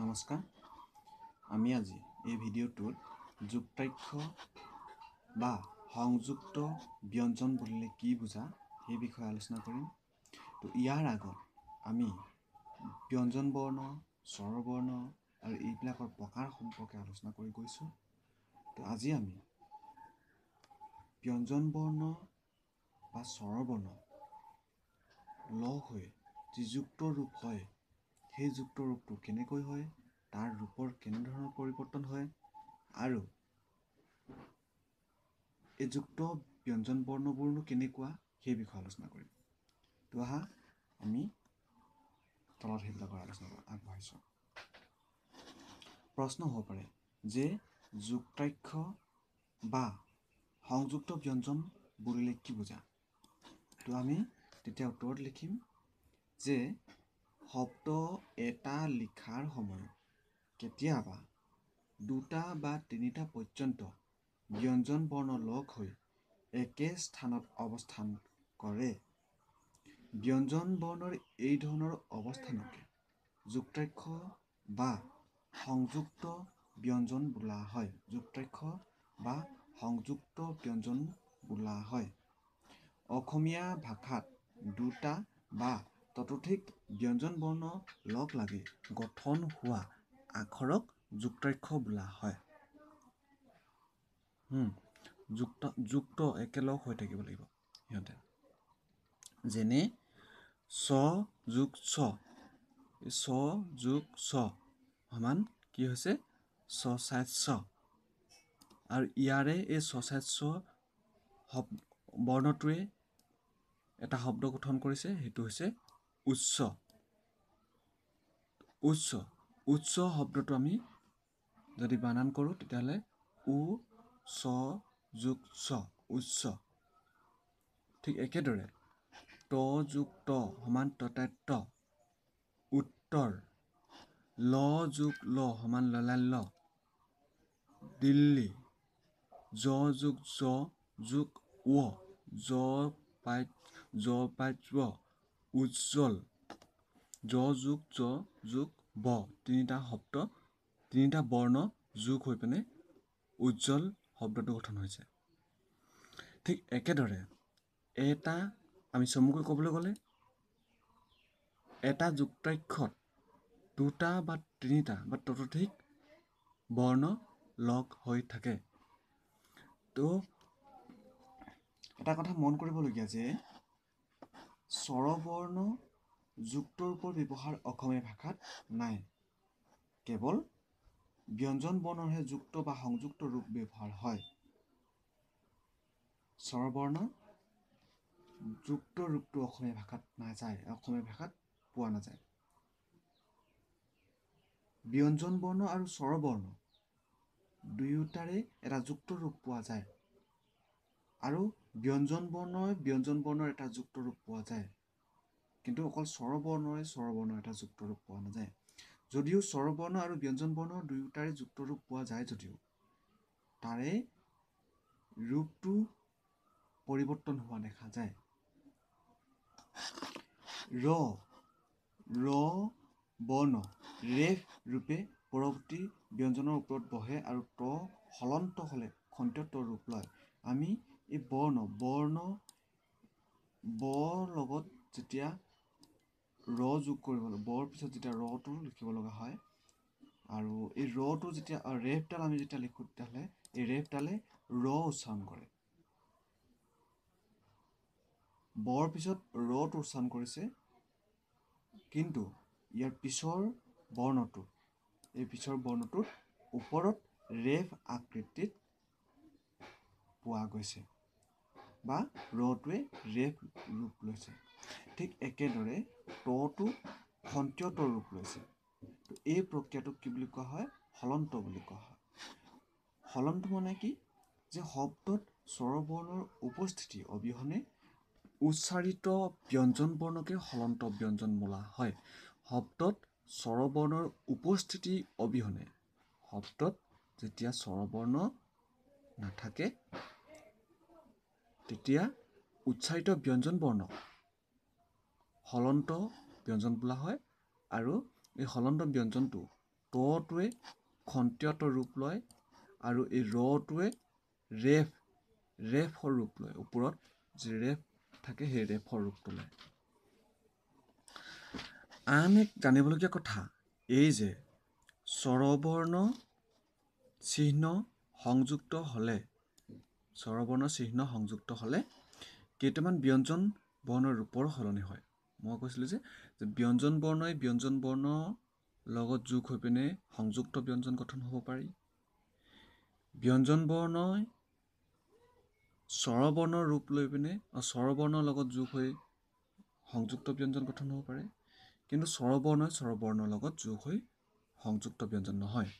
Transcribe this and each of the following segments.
নমস্কাৰ আমি আজি এই ভিডিঅ'টোত যুক্তাক্ষ বা সংযুক্ত ব্যঞ্জন বুলিলে কি বুজা সেই বিষয়ে আলোচনা কৰিম তো ইয়াৰ আগত আমি ব্যঞ্জন বৰ্ণ স্বৰবৰ্ণ আৰু এইবিলাকৰ প্ৰকাৰ সম্পৰ্কে আলোচনা কৰি গৈছোঁ তো আজি আমি ব্যঞ্জন বৰ্ণ বা স্বৰবৰ্ণ ল হৈ যি যুক্ত ৰূপ হয় সেই যুক্ত ৰোগটো কেনেকৈ হয় তাৰ ৰূপৰ কেনেধৰণৰ পৰিৱৰ্তন হয় আৰু এই যুক্ত ব্যঞ্জন বৰ্ণবোৰনো কেনেকুৱা সেই বিষয়ে আলোচনা কৰিম তো আহা আমি তলত সেইবিলাকৰ আলোচনা আগবঢ়াইছোঁ প্ৰশ্ন হ'ব পাৰে যে যুক্তাক্ষ বা সংযুক্ত ব্যঞ্জন বুলিলে কি বুজা তো আমি তেতিয়া উত্তৰত লিখিম যে শব্দ এটা লিখাৰ সময়ত কেতিয়াবা দুটা বা তিনিটা পৰ্যন্ত ব্যঞ্জন বৰ্ণ লগ হৈ একে স্থানত অৱস্থান কৰে ব্যঞ্জন বৰ্ণৰ এই ধৰণৰ অৱস্থানকে যুক্তাক্ষ বা সংযুক্ত ব্যঞ্জন বোলা হয় যুক্তাক্ষ বা সংযুক্ত ব্যঞ্জন বোলা হয় অসমীয়া ভাষাত দুটা বা ততোধিক ব্যঞ্জন বৰ্ণ লগ লাগি গঠন হোৱা আখৰক যুক্তাক্ষ বোলা হয় যুক্ত যুক্ত একেলগ হৈ থাকিব লাগিব সিহঁতে যেনে চ যোগ ছ ছ যোগ ছ সমান কি হৈছে ছচাচ্য আৰু ইয়াৰে এই ছচাচ্য শব্দ বৰ্ণটোৱে এটা শব্দ গঠন কৰিছে সেইটো হৈছে উচ্চ উচ্চ উচ্চ শব্দটো আমি যদি বানান কৰোঁ তেতিয়াহ'লে উ চ যোগ চ উচ্চ ঠিক একেদৰে ত যোগ ত সমান ততাত্য উত্তৰ ল যোগ ল সমান ললাল্য দিল্লী জ যোগ জ যোগ ৱ জ পাই জ পাই উজ্জ্বল জ যোগ জ যোগ ব তিনিটা শব্দ তিনিটা বৰ্ণ যোগ হৈ পিনে উজ্জ্বল শব্দটো গঠন হৈছে ঠিক একেদৰে এটা আমি চমুকৈ ক'বলৈ গ'লে এটা যুক্তাক্ষত দুটা বা তিনিটা বা ততোধিক বৰ্ণ লগ হৈ থাকে তো এটা কথা মন কৰিবলগীয়া যে স্বৰবৰ্ণ যুক্ত ৰূপৰ ব্যৱহাৰ অসমীয়া ভাষাত নাই কেৱল ব্যঞ্জন বৰ্ণৰহে যুক্ত বা সংযুক্ত ৰূপ ব্যৱহাৰ হয় স্বৰবৰ্ণ যুক্ত ৰূপটো অসমীয়া ভাষাত নাযায় অসমীয়া ভাষাত পোৱা নাযায় ব্যঞ্জন বৰ্ণ আৰু স্বৰবৰ্ণ দুয়োটাৰে এটা যুক্ত ৰূপ পোৱা যায় আৰু ব্যঞ্জন বৰ্ণই ব্যঞ্জন বৰ্ণৰ এটা যুক্ত ৰূপ পোৱা যায় কিন্তু অকল স্বৰবৰ্ণৰে স্বৰবৰ্ণৰ এটা যুক্ত ৰূপ পোৱা নাযায় যদিও স্বৰবৰ্ণ আৰু ব্যঞ্জন বৰ্ণ দুয়োটাৰে যুক্ত ৰূপ পোৱা যায় যদিও তাৰে ৰূপটো পৰিৱৰ্তন হোৱা দেখা যায় ৰ ৰ বৰ্ণ ৰেফ ৰূপে পৰৱৰ্তী ব্যঞ্জনৰ ওপৰত বহে আৰু ত হলন্ত হ'লে খন্ত ৰূপ লয় আমি এই বৰ্ণ বৰ্ণ বৰ লগত যেতিয়া ৰ যোগ কৰিব লাগে বৰ পিছত যেতিয়া ৰটো লিখিব লগা হয় আৰু এই ৰটো যেতিয়া ৰেফডাল আমি যেতিয়া লিখোঁ তেতিয়াহ'লে এই ৰেফডালে ৰ উচ্চাৰণ কৰে বৰ পিছত ৰটো উচ্চাৰণ কৰিছে কিন্তু ইয়াৰ পিছৰ বৰ্ণটো এই পিছৰ বৰ্ণটোৰ ওপৰত ৰেফ আকৃতিত পোৱা গৈছে বা ৰটোৱে ৰেফ ৰূপ লৈছে ঠিক একেদৰে টটো খন্ত্যতৰ ৰূপ লৈছে এই প্ৰক্ৰিয়াটোক কি বুলি কোৱা হয় হলন্ত বুলি কোৱা হয় হলন্ত মানে কি যে শব্দত স্বৰবৰ্ণৰ উপস্থিতি অবিহনে উচ্চাৰিত ব্যঞ্জন বৰ্ণকে হলন্ত ব্যঞ্জন বোলা হয় শব্দত স্বৰবৰ্ণৰ উপস্থিতি অবিহনে শব্দত যেতিয়া স্বৰবৰ্ণ নাথাকে তেতিয়া উচ্চাৰিত ব্যঞ্জন বৰ্ণ হলন্ত ব্যঞ্জন বোলা হয় আৰু এই হলন্ত ব্যঞ্জনটো টটোৱে খন্ত্যত ৰূপ লয় আৰু এই ৰটোৱে ৰেফ ৰেফৰ ৰূপ লয় ওপৰত যি ৰেফ থাকে সেই ৰেফৰ ৰূপটো লয় আন এক জানিবলগীয়া কথা এই যে স্বৰবৰ্ণ চিহ্ন সংযুক্ত হ'লে স্বৰবৰ্ণ চিহ্ন সংযুক্ত হ'লে কেইটামান ব্যঞ্জন বৰ্ণৰ ৰূপৰ সলনি হয় মই কৈছিলোঁ যে ব্যঞ্জন বৰ্ণই ব্যঞ্জন বৰ্ণ লগত যোগ হৈ পিনে সংযুক্ত ব্যঞ্জন গঠন হ'ব পাৰি ব্যঞ্জন বৰ্ণই স্বৰবৰ্ণৰ ৰূপ লৈ পিনে স্বৰবৰ্ণৰ লগত যোগ হৈ সংযুক্ত ব্যঞ্জন গঠন হ'ব পাৰে কিন্তু স্বৰবৰ্ণই স্বৰবৰ্ণৰ লগত যোগ হৈ সংযুক্ত ব্যঞ্জন নহয়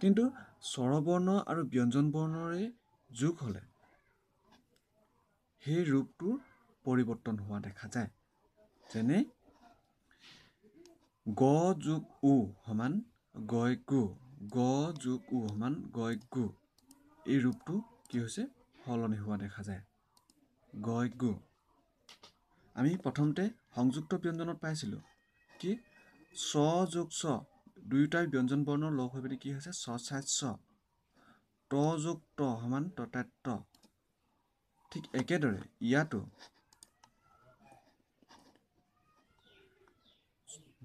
কিন্তু স্বৰবৰ্ণ আৰু ব্যঞ্জন বৰ্ণৰে যোগ হ'লে সেই ৰূপটোৰ পৰিৱৰ্তন হোৱা দেখা যায় যেনে গ যোগ উ সমান গয় গয়গু গ যোগ উ সমান গয়গু এই ৰূপটো কি হৈছে সলনি হোৱা দেখা যায় গয় গয়গু আমি প্ৰথমতে সংযুক্ত ব্যঞ্জনত পাইছিলোঁ কি ছ যোগ ছ দুয়োটাই ব্যঞ্জন বৰ্ণৰ লগ হৈ পিনি কি হৈছে ছ ত যোগ ত সমান ততাত্ত ঠিক একেদৰে ইয়াতো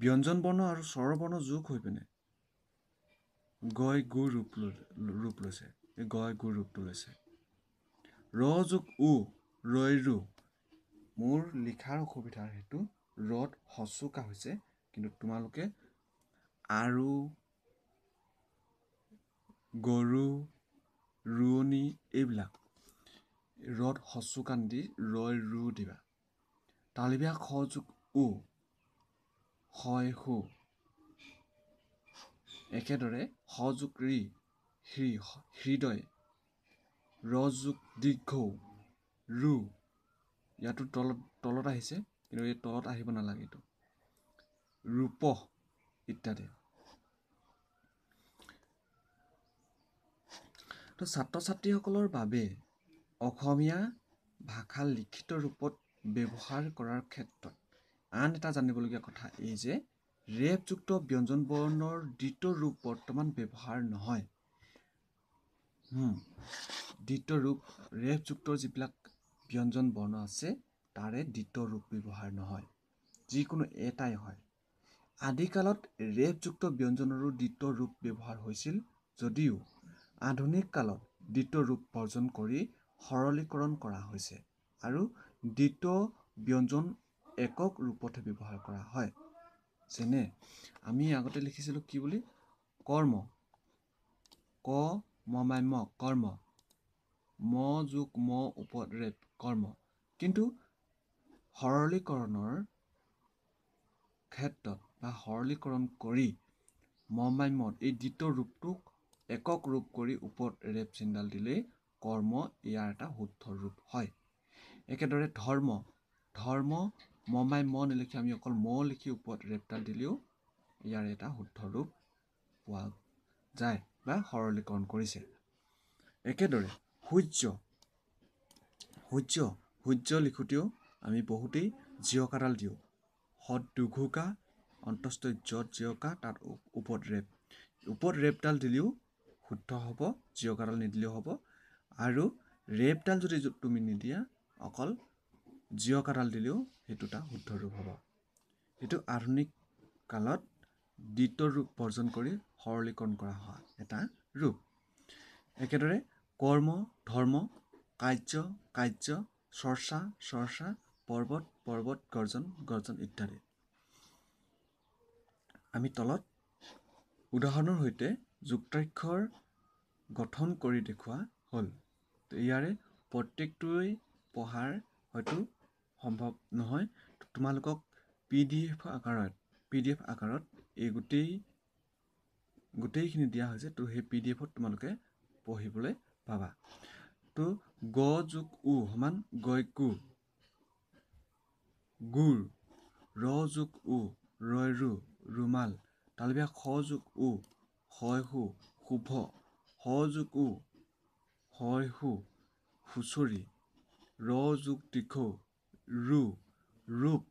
ব্যঞ্জন বৰ্ণ আৰু স্বৰবৰ্ণ যোগ হৈ পিনে গয় গু ৰূপ ৰূপ লৈছে গয় গু ৰূপটো লৈছে ৰ যোগ উ ৰৈ ৰু মোৰ লিখাৰ অসুবিধা সেইটো ৰদ সচোকা হৈছে কিন্তু তোমালোকে আৰু গৰু ৰোৱনি এইবিলাক ৰদ সচু কান্দি ৰয় ৰু দিবা তালিবিয়া খযোগ ও হয় সু একেদৰে সযোগ ৰি হ্ৰী হৃদয় যোগ দীৰ্ঘ ৰু ইয়াতো তলত তলত আহিছে কিন্তু এই তলত আহিব নালাগে এইটো ৰূপহ ইত্যাদি তো ছাত্ৰ ছাত্ৰীসকলৰ বাবে অসমীয়া ভাষা লিখিত ৰূপত ব্যৱহাৰ কৰাৰ ক্ষেত্ৰত আন এটা জানিবলগীয়া কথা এই যে ৰেপযুক্ত ব্যঞ্জন বৰ্ণৰ দ্বিতীয় ৰূপ বৰ্তমান ব্যৱহাৰ নহয় দ্বিতীয় ৰূপ ৰেপযুক্ত যিবিলাক ব্যঞ্জন বৰ্ণ আছে তাৰে দ্বিতীয় ৰূপ ব্যৱহাৰ নহয় যিকোনো এটাই হয় আদিকালত ৰেপযুক্ত ব্যঞ্জনৰো দ্বিতীয় ৰূপ ব্যৱহাৰ হৈছিল যদিও আধুনিক কালত দ্বিতীয় ৰূপ বৰ্জন কৰি সৰলীকৰণ কৰা হৈছে আৰু দ্বিতীয় ব্যঞ্জন একক ৰূপতহে ব্যৱহাৰ কৰা হয় যেনে আমি আগতে লিখিছিলোঁ কি বুলি কৰ্ম ক মমাম্য কৰ্ম ম যোগ ম উপদ্ৰেত কৰ্ম কিন্তু সৰলীকৰণৰ ক্ষেত্ৰত বা সৰলীকৰণ কৰি মমাম্যত এই দ্বিতীয় ৰূপটোক একক ৰূপ কৰি ওপৰত ৰেপ চিন্ডাল দিলেই কৰ্ম ইয়াৰ এটা শুদ্ধ ৰূপ হয় একেদৰে ধৰ্ম ধৰ্ম মমাই ম নিলিখি আমি অকল ম লিখি ওপৰত ৰেপডাল দিলেও ইয়াৰ এটা শুদ্ধ ৰূপ পোৱা যায় বা সৰলীকৰণ কৰিছে একেদৰে সূৰ্য সূৰ্য সূৰ্য লিখোঁতেও আমি বহুতেই জীয়কাডাল দিওঁ সৎ দুঘোকা অন্তস্থ য'ত জীয়কা তাত ওপৰত ৰেপ ওপৰত ৰেপডাল দিলেও শুদ্ধ হ'ব জীয়কাডাল নিদিলেও হ'ব আৰু ৰেপডাল যদি তুমি নিদিয়া অকল জীয়কাডাল দিলেও সেইটো এটা শুদ্ধ ৰূপ হ'ব সেইটো আধুনিক কালত দ্বিতীয় ৰূপ বৰ্জন কৰি সৰলীকৰণ কৰা হোৱা এটা ৰূপ একেদৰে কৰ্ম ধৰ্ম কাৰ্য কাৰ্য চৰ্চা চৰ্চা পৰ্বত পৰ্বত গৰ্জন গৰ্জন ইত্যাদি আমি তলত উদাহৰণৰ সৈতে যুক্তাক্ষৰ গঠন কৰি দেখুওৱা হ'ল ইয়াৰে প্ৰত্যেকটোৱেই পঢ়াৰ হয়তো সম্ভৱ নহয় তোমালোকক পি ডি এফ আকাৰত পি ডি এফ আকাৰত এই গোটেই গোটেইখিনি দিয়া হৈছে তো সেই পি ডি এফত তোমালোকে পঢ়িবলৈ পাবা তো গ যোগ উ সমান গু গুৰ ৰ যোগ উ ৰয় ৰু ৰুমাল তালবীয়া খ যোগ উ হয়হো শুভ সযোগো হু হুঁচৰি ৰ যোগ দীঘৌ ৰু ৰূপ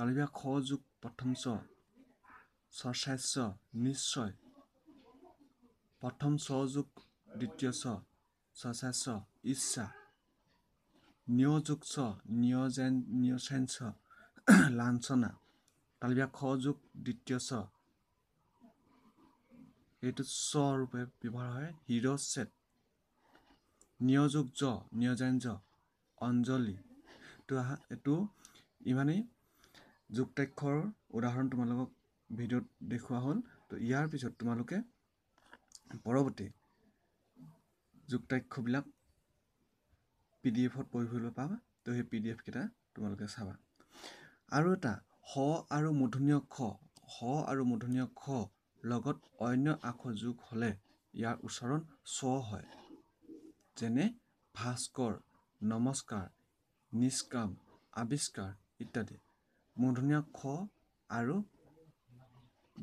তালিবা খ যোগ প্ৰথমচ স্বাস্থ্য নিশ্চয় প্ৰথম স যোগ দ্বিতীয় স্বাস্থ্য ইচ্ছা নিয়োগ চ নিয়েন নিয়েন্স লাঞ্চনা তালিবা খ যোগ দ্বিতীয় এইটো স্বৰূপে ব্যৱহাৰ হয় হিৰ হিৰচেট নিয়োজক জ জ অঞ্জলি এইটো আহা এইটো ইমানেই যুক্তাক্ষৰ উদাহৰণ তোমালোকক ভিডিঅ'ত দেখুওৱা হ'ল তো ইয়াৰ পিছত তোমালোকে পৰৱৰ্তী যুক্তাক্ষবিলাক পি ডি এফত পঢ়িবলৈ পাবা তো সেই পি ডি এফকেইটা তোমালোকে চাবা আৰু এটা স আৰু মধুনীয় খ স আৰু মধুনীয় খ লগত অন্য আখযোগ হ'লে ইয়াৰ উচ্চাৰণ স্ব হয় যেনে ভাস্কৰ নমস্কাৰ নিষ্কাম আৱিষ্কাৰ ইত্যাদি মূৰ্ধনীয় খ আৰু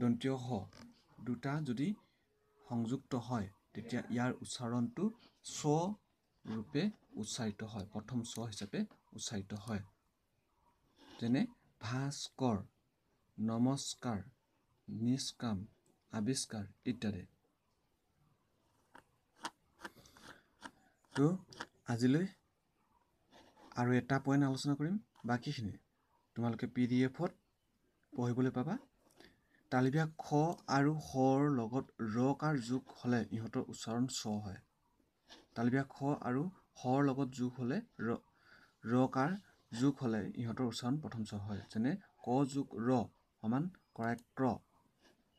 দন্তীয় স দুটা যদি সংযুক্ত হয় তেতিয়া ইয়াৰ উচ্চাৰণটো স্ব ৰূপে উচ্চাৰিত হয় প্ৰথম স্ব হিচাপে উচ্চাৰিত হয় যেনে ভাস্কৰ নমস্কাৰ নিষ্কাম আৱিষ্কাৰ ইত্যাদি ত' আজিলৈ আৰু এটা পইণ্ট আলোচনা কৰিম বাকীখিনি তোমালোকে পি ডি এফত পঢ়িবলৈ পাবা তালিবিয়া খ আৰু শৰ লগত ৰ কাৰ যোগ হ'লে ইহঁতৰ উচ্চাৰণ চ হয় তালিবিয়া খ আৰু শৰ লগত যোগ হ'লে ৰ ৰ কাৰ যোগ হ'লে ইহঁতৰ উচ্চাৰণ প্ৰথম চ হয় যেনে ক যোগ ৰ সমান কৰাক্ৰ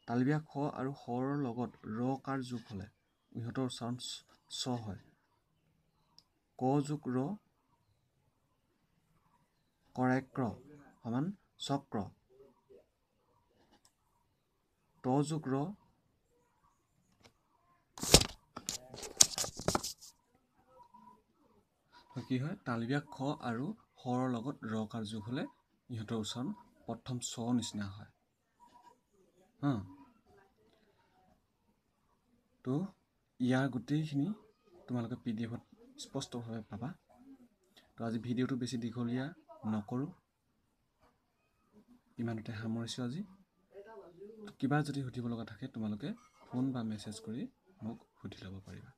তালব্যা খ আৰু সৰ লগত ৰ কাৰ যোগ হ'লে ইহঁতৰ উচ্চাৰণ চ হয় ক যোগ ৰ কৰাক্ৰ সমান চক্ৰ ত যোগ ৰ কি হয় তালব্যা খ আৰু সৰৰ লগত ৰ কাৰ যোগ হ'লে ইহঁতৰ উচ্চাৰণ প্ৰথম চ নিচিনা হয় হা তো ইয়াৰ গোটেইখিনি তোমালোকে পি ডি এফত স্পষ্টভাৱে পাবা তো আজি ভিডিঅ'টো বেছি দীঘলীয়া নকৰোঁ ইমানতে সামৰিছোঁ আজি কিবা যদি সুধিব লগা থাকে তোমালোকে ফোন বা মেছেজ কৰি মোক সুধি ল'ব পাৰিবা